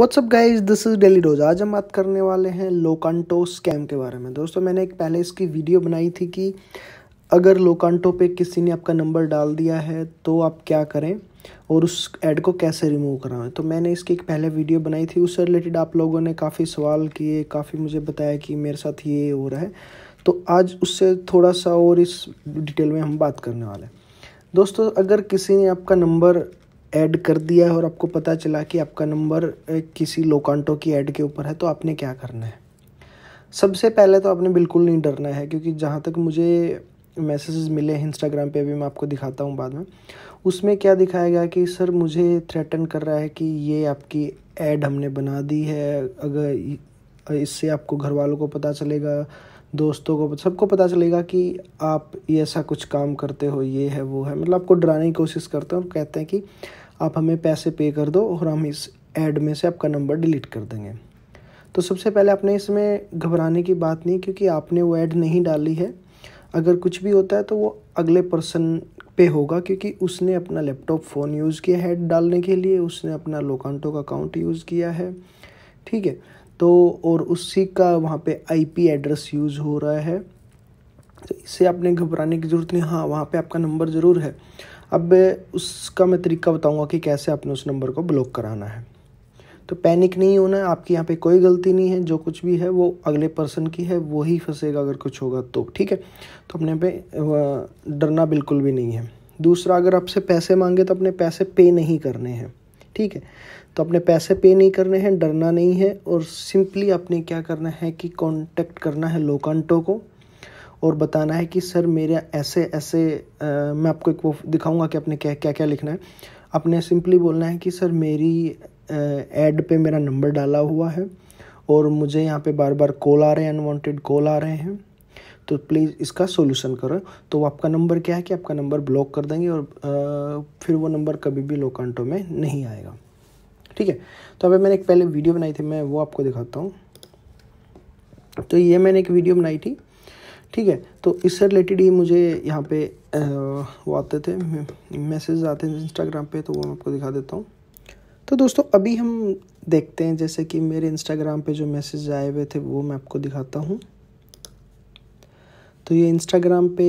WhatsApp guys this is daily dose आज हम बात करने वाले हैं लोकांटो स्कैम के बारे में दोस्तों मैंने एक पहले इसकी वीडियो बनाई थी कि अगर लोकांटो पे किसी ने आपका नंबर डाल दिया है तो आप क्या करें और उस ऐड को कैसे रिमूव कराएं तो मैंने इसकी एक पहले वीडियो बनाई थी उससे रिलेटेड आप लोगों ने काफ़ी सवाल किए काफ़ी मुझे बताया कि मेरे साथ ये हो रहा है तो आज उससे थोड़ा सा और इस डिटेल में हम बात करने वाले हैं दोस्तों अगर किसी ने आपका नंबर ऐड कर दिया है और आपको पता चला कि आपका नंबर किसी लोकांटो की ऐड के ऊपर है तो आपने क्या करना है सबसे पहले तो आपने बिल्कुल नहीं डरना है क्योंकि जहाँ तक मुझे मैसेजेस मिले हैं इंस्टाग्राम पे अभी मैं आपको दिखाता हूँ बाद में उसमें क्या दिखाया गया कि सर मुझे थ्रेटन कर रहा है कि ये आपकी ऐड हमने बना दी है अगर इससे आपको घर वालों को पता चलेगा दोस्तों को सबको पता चलेगा कि आप ये ऐसा कुछ काम करते हो ये है वो है मतलब आपको डराने की कोशिश करते हैं और कहते हैं कि आप हमें पैसे पे कर दो और हम इस ऐड में से आपका नंबर डिलीट कर देंगे तो सबसे पहले आपने इसमें घबराने की बात नहीं क्योंकि आपने वो ऐड नहीं डाली है अगर कुछ भी होता है तो वो अगले पर्सन पे होगा क्योंकि उसने अपना लैपटॉप फ़ोन यूज़ किया है ऐड डालने के लिए उसने अपना लोकांटो का अकाउंट यूज़ किया है ठीक है तो और उसी का वहाँ पे आईपी एड्रेस यूज़ हो रहा है तो इससे आपने घबराने की ज़रूरत नहीं हाँ वहाँ पे आपका नंबर ज़रूर है अब उसका मैं तरीका बताऊंगा कि कैसे आपने उस नंबर को ब्लॉक कराना है तो पैनिक नहीं होना है आपकी यहाँ पे कोई गलती नहीं है जो कुछ भी है वो अगले पर्सन की है वो ही फंसेगा अगर कुछ होगा तो ठीक है तो अपने पे डरना बिल्कुल भी नहीं है दूसरा अगर आपसे पैसे मांगे तो अपने पैसे पे नहीं करने हैं ठीक है तो अपने पैसे पे नहीं करने हैं डरना नहीं है और सिंपली आपने क्या करना है कि कॉन्टेक्ट करना है लोकांटो को और बताना है कि सर मेरे ऐसे ऐसे आ, मैं आपको एक वो दिखाऊंगा कि आपने क्या क्या क्या लिखना है आपने सिंपली बोलना है कि सर मेरी एड पे मेरा नंबर डाला हुआ है और मुझे यहाँ पे बार बार कॉल आ रहे हैं अनवांटेड कॉल आ रहे हैं तो प्लीज़ इसका सोल्यूशन करो तो आपका नंबर क्या है कि आपका नंबर ब्लॉक कर देंगे और आ, फिर वो नंबर कभी भी लोकांटो में नहीं आएगा ठीक है तो अभी मैंने एक पहले वीडियो बनाई थी मैं वो आपको दिखाता हूँ तो ये मैंने एक वीडियो बनाई थी ठीक है तो इससे रिलेटेड ही मुझे यहाँ पे वो आते थे मैसेज आते थे इंस्टाग्राम पे तो वो मैं आपको दिखा देता हूँ तो दोस्तों अभी हम देखते हैं जैसे कि मेरे इंस्टाग्राम पे जो मैसेज आए हुए थे वो मैं आपको दिखाता हूँ तो ये इंस्टाग्राम पे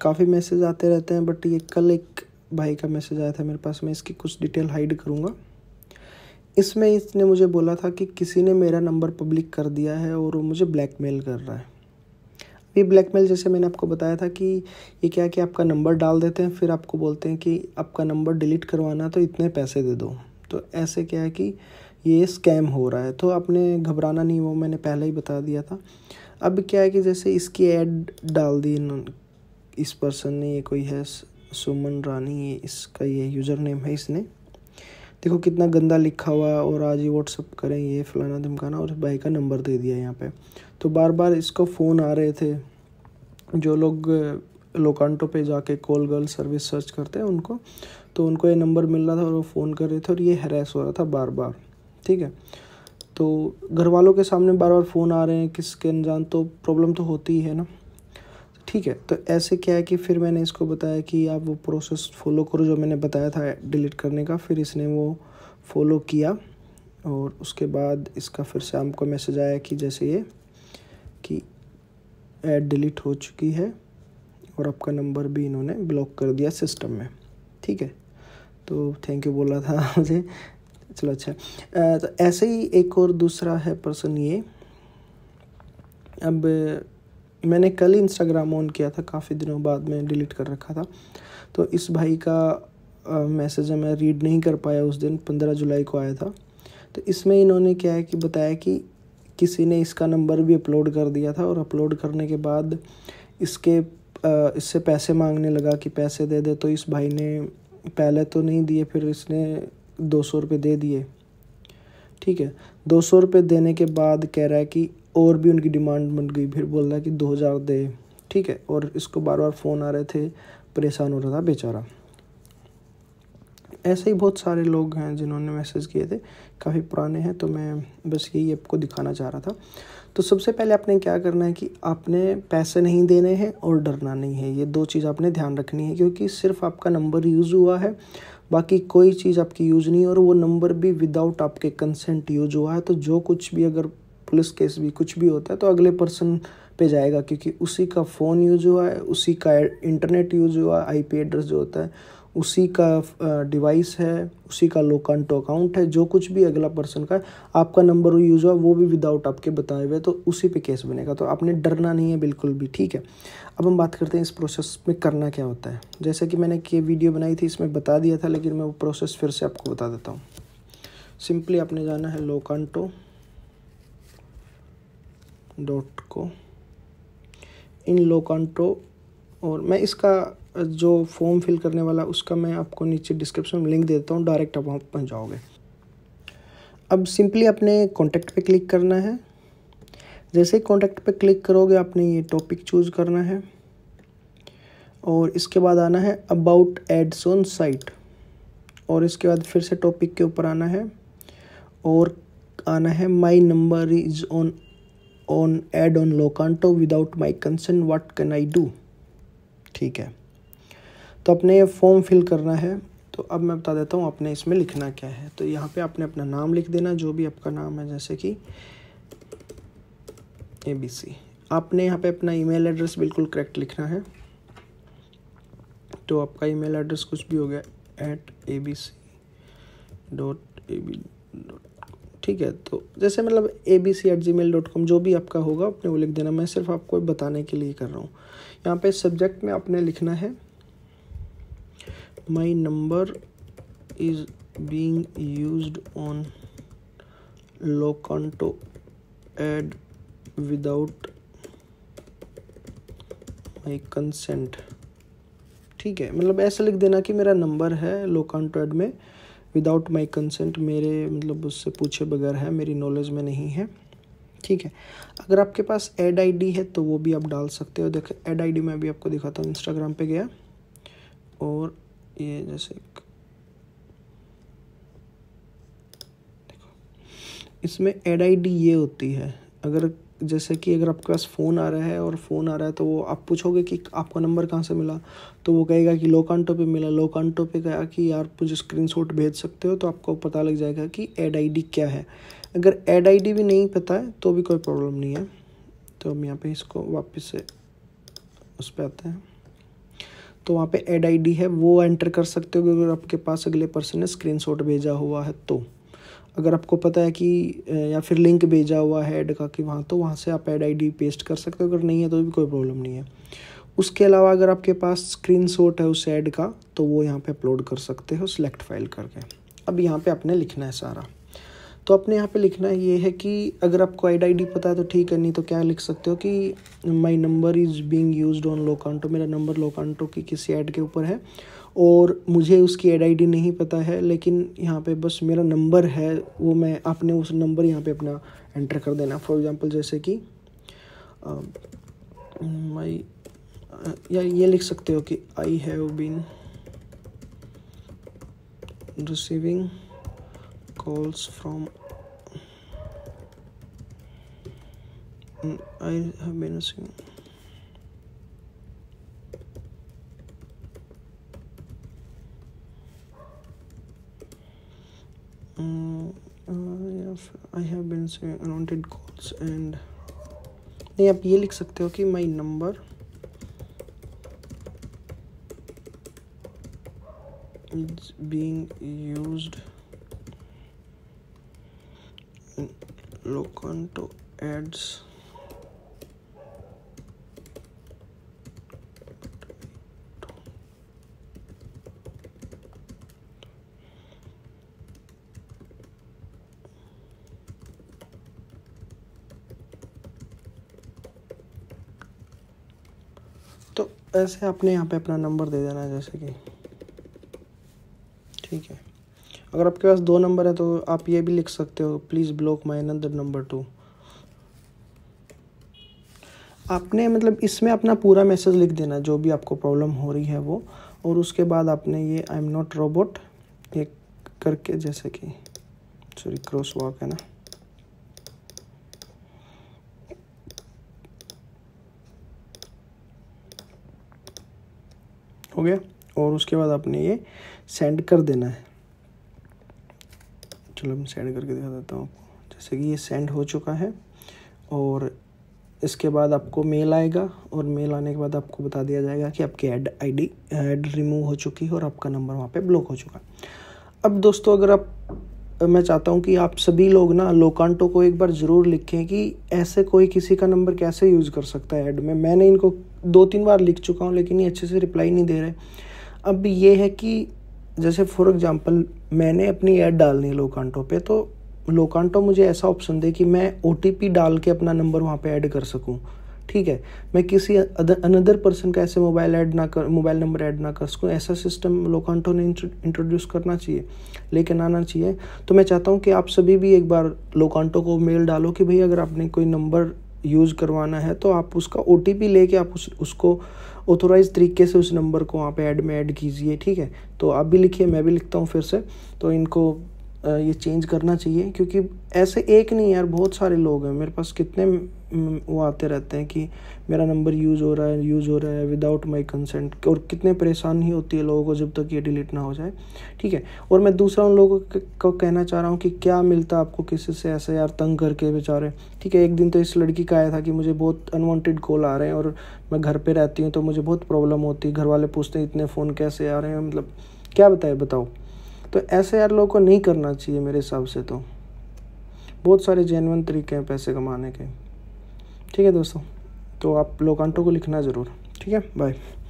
काफ़ी मैसेज आते रहते हैं बट ये कल एक भाई का मैसेज आया था मेरे पास मैं इसकी कुछ डिटेल हाइड करूँगा इसमें इसने मुझे बोला था कि किसी ने मेरा नंबर पब्लिक कर दिया है और वो मुझे ब्लैकमेल कर रहा है ये ब्लैकमेल जैसे मैंने आपको बताया था कि ये क्या कि आपका नंबर डाल देते हैं फिर आपको बोलते हैं कि आपका नंबर डिलीट करवाना तो इतने पैसे दे दो तो ऐसे क्या है कि ये स्कैम हो रहा है तो आपने घबराना नहीं वो मैंने पहले ही बता दिया था अब क्या है कि जैसे इसकी एड डाल दी इस पर्सन ने ये कोई है सुमन रानी ये इसका ये यूज़र नेम है इसने देखो कितना गंदा लिखा हुआ है और आज ही व्हाट्सअप करें ये फलाना धमकाना और भाई का नंबर दे दिया यहाँ पे तो बार बार इसको फ़ोन आ रहे थे जो लोग लोकांटो पे जाके कॉल गर्ल सर्विस सर्च करते हैं उनको तो उनको ये नंबर मिल रहा था और वो फ़ोन कर रहे थे और ये हरेस हो रहा था बार बार ठीक है तो घर वालों के सामने बार बार फ़ोन आ रहे हैं किसके अनजान तो प्रॉब्लम तो होती ही है ना ठीक है तो ऐसे क्या है कि फिर मैंने इसको बताया कि आप वो प्रोसेस फॉलो करो जो मैंने बताया था डिलीट करने का फिर इसने वो फॉलो किया और उसके बाद इसका फिर से हमको मैसेज आया कि जैसे ये कि ऐड डिलीट हो चुकी है और आपका नंबर भी इन्होंने ब्लॉक कर दिया सिस्टम में ठीक है तो थैंक यू बोला था मुझे चलो अच्छा तो ऐसे ही एक और दूसरा है पर्सन ये अब मैंने कल इंस्टाग्राम ऑन किया था काफ़ी दिनों बाद मैं डिलीट कर रखा था तो इस भाई का मैसेज मैं रीड नहीं कर पाया उस दिन पंद्रह जुलाई को आया था तो इसमें इन्होंने क्या है कि बताया कि किसी ने इसका नंबर भी अपलोड कर दिया था और अपलोड करने के बाद इसके इससे पैसे मांगने लगा कि पैसे दे दे तो इस भाई ने पहले तो नहीं दिए फिर इसने दो सौ रुपये दे दिए ठीक है दो सौ रुपये देने के बाद कह रहा है कि और भी उनकी डिमांड बन गई फिर बोल रहा कि दो हज़ार दे ठीक है और इसको बार बार फ़ोन आ रहे थे परेशान हो रहा था बेचारा ऐसे ही बहुत सारे लोग हैं जिन्होंने मैसेज किए थे काफ़ी पुराने हैं तो मैं बस यही आपको दिखाना चाह रहा था तो सबसे पहले आपने क्या करना है कि आपने पैसे नहीं देने हैं और डरना नहीं है ये दो चीज़ आपने ध्यान रखनी है क्योंकि सिर्फ आपका नंबर यूज़ हुआ है बाकी कोई चीज़ आपकी यूज़ नहीं और वो नंबर भी विदाउट आपके कंसेंट यूज हुआ है तो जो कुछ भी अगर पुलिस केस भी कुछ भी होता है तो अगले पर्सन पे जाएगा क्योंकि उसी का फ़ोन यूज हुआ है उसी का इंटरनेट यूज हुआ है आई एड्रेस जो होता है उसी का डिवाइस है उसी का लोकांटो अकाउंट है जो कुछ भी अगला पर्सन का आपका नंबर यूज हुआ वो भी विदाउट आपके बताए हुए तो उसी पे केस बनेगा तो आपने डरना नहीं है बिल्कुल भी ठीक है अब हम बात करते हैं इस प्रोसेस में करना क्या होता है जैसे कि मैंने ये वीडियो बनाई थी इसमें बता दिया था लेकिन मैं वो प्रोसेस फिर से आपको बता देता हूँ सिंपली आपने जाना है लोकांटो डॉट को इन लोकांटो और मैं इसका जो फॉर्म फिल करने वाला उसका मैं आपको नीचे डिस्क्रिप्शन में लिंक देता हूँ डायरेक्ट आप वहाँ पहुँच जाओगे अब सिंपली अपने कॉन्टैक्ट पे क्लिक करना है जैसे ही कॉन्टैक्ट पे क्लिक करोगे आपने ये टॉपिक चूज़ करना है और इसके बाद आना है अबाउट एड्स ऑन साइट और इसके बाद फिर से टॉपिक के ऊपर आना है और आना है my number is on on ad on locanto without my concern what can I do ठीक है तो अपने ये फॉर्म फिल करना है तो अब मैं बता देता हूँ आपने इसमें लिखना क्या है तो यहाँ पे आपने अपना नाम लिख देना जो भी आपका नाम है जैसे कि ए बी सी आपने यहाँ पे अपना ईमेल एड्रेस बिल्कुल करेक्ट लिखना है तो आपका ईमेल एड्रेस कुछ भी हो गया at A B C dot A B dot ठीक है तो जैसे मतलब A B C at G mail dot com जो भी आपका होगा अपने वो लिख देना मैं सिर्फ आपको बताने के लिए कर रहा हूँ यहाँ पे सब्जेक्ट में आपने लिखना है my number is being use on Locanto ad without my consent ठीक है मतलब ऐसा लिख देना कि मेरा नंबर है लोकॉन्टो एड में विदाउट माई कंसेंट मेरे मतलब उससे पूछे बगैर है मेरी नॉलेज में नहीं है ठीक है अगर आपके पास एड आईडी है तो वो भी आप डाल सकते हो देखो एड आईडी मैं भी आपको दिखाता हूँ इंस्टाग्राम पे गया और ये जैसे देखो इसमें एड आईडी ये होती है अगर जैसे कि अगर आपके पास फ़ोन आ रहा है और फ़ोन आ रहा है तो वो आप पूछोगे कि आपका नंबर कहाँ से मिला तो वो कहेगा कि लोकांटो पे मिला लोकांटो पे कहा कि यार मुझे शॉट भेज सकते हो तो आपको पता लग जाएगा कि एड डी क्या है अगर एड डी भी नहीं पता है तो भी कोई प्रॉब्लम नहीं है तो हम यहाँ पे इसको वापस से उस पर आते हैं तो वहाँ पे एड डी है वो एंटर कर सकते हो अगर आपके पास अगले पर्सन ने शॉट भेजा हुआ है तो अगर आपको पता है कि या फिर लिंक भेजा हुआ है ऐड का कि वहाँ तो वहाँ से आप ऐड आईडी पेस्ट कर सकते हो अगर नहीं है तो भी कोई प्रॉब्लम नहीं है उसके अलावा अगर आपके पास शॉट है उस ऐड का तो वो यहाँ पे अपलोड कर सकते हो सिलेक्ट फाइल करके अब यहाँ पे आपने लिखना है सारा तो अपने यहाँ पे लिखना ये है कि अगर आपको आई डी पता है तो ठीक है नहीं तो क्या लिख सकते हो कि my number is being use on Locanto मेरा नंबर लोकांटो की किसी ऐड के ऊपर है और मुझे उसकी एड आई नहीं पता है लेकिन यहाँ पे बस मेरा नंबर है वो मैं आपने उस नंबर यहाँ पे अपना एंटर कर देना फॉर एग्जांपल जैसे कि माई या ये लिख सकते हो कि I have been receiving calls from I have been receiving times I have been say unwanted calls and नहीं आप ये लिख सकते हो कि my number is being used in Locanto ads ऐसे आपने यहाँ पे अपना नंबर दे देना है जैसे कि ठीक है अगर आपके पास दो नंबर है तो आप ये भी लिख सकते हो please block my number number to आपने मतलब इसमें अपना पूरा मैसेज लिख देना जो भी आपको प्रॉब्लम हो रही है वो और उसके बाद आपने ये आई एम नॉट रोबोट ये करके जैसे कि सॉरी क्रॉस वॉक है ना हो गया और उसके बाद आपने ये सेंड कर देना है चलो मैं सेंड करके दिखा देता हूँ आपको जैसे कि ये सेंड हो चुका है और इसके बाद आपको मेल आएगा और मेल आने के बाद आपको बता दिया जाएगा कि आपकी ऐड आईडी ऐड रिमूव हो चुकी है और आपका नंबर वहाँ पे ब्लॉक हो चुका अब दोस्तों अगर आप मैं चाहता हूँ कि आप सभी लोग ना लोकांटो को एक बार ज़रूर लिखें कि ऐसे कोई किसी का नंबर कैसे यूज़ कर सकता है ऐड में मैंने इनको दो तीन बार लिख चुका हूँ लेकिन ये अच्छे से रिप्लाई नहीं दे रहे अब ये है कि जैसे फॉर एग्ज़ाम्पल मैंने अपनी ऐड डालनी है लोकांटो पे तो लोकांटो मुझे ऐसा ऑप्शन दे कि मैं ओ डाल के अपना नंबर वहाँ पे ऐड कर सकूँ ठीक है मैं किसी अनदर पर्सन का ऐसे मोबाइल ऐड ना कर मोबाइल नंबर ऐड ना कर सकूँ ऐसा सिस्टम लोकांटो ने इंट्रोड्यूस करना चाहिए लेकिन आना चाहिए तो मैं चाहता हूँ कि आप सभी भी एक बार लोकांटो को मेल डालो कि भाई अगर आपने कोई नंबर यूज़ करवाना है तो आप उसका ओ लेके आप उस उसको ऑथोराइज तरीके से उस नंबर को वहाँ पे ऐड में ऐड कीजिए ठीक है तो आप भी लिखिए मैं भी लिखता हूँ फिर से तो इनको ये चेंज करना चाहिए क्योंकि ऐसे एक नहीं यार बहुत सारे लोग हैं मेरे पास कितने वो आते रहते हैं कि मेरा नंबर यूज़ हो रहा है यूज़ हो रहा है विदाउट माय कंसेंट और कितने परेशान ही होती है लोगों को जब तक ये डिलीट ना हो जाए ठीक है और मैं दूसरा उन लोगों को कहना चाह रहा हूँ कि क्या मिलता आपको किसी से ऐसे यार तंग करके बेचारे ठीक है एक दिन तो इस लड़की का आया था कि मुझे बहुत अनवांटेड कॉल आ रहे हैं और मैं घर पर रहती हूँ तो मुझे बहुत प्रॉब्लम होती है घर वाले पूछते हैं इतने फ़ोन कैसे आ रहे हैं मतलब क्या बताए बताओ तो ऐसे यार लोगों को नहीं करना चाहिए मेरे हिसाब से तो बहुत सारे जेनवन तरीके हैं पैसे कमाने के ठीक है दोस्तों तो आप लोकांटों को लिखना ज़रूर ठीक है बाय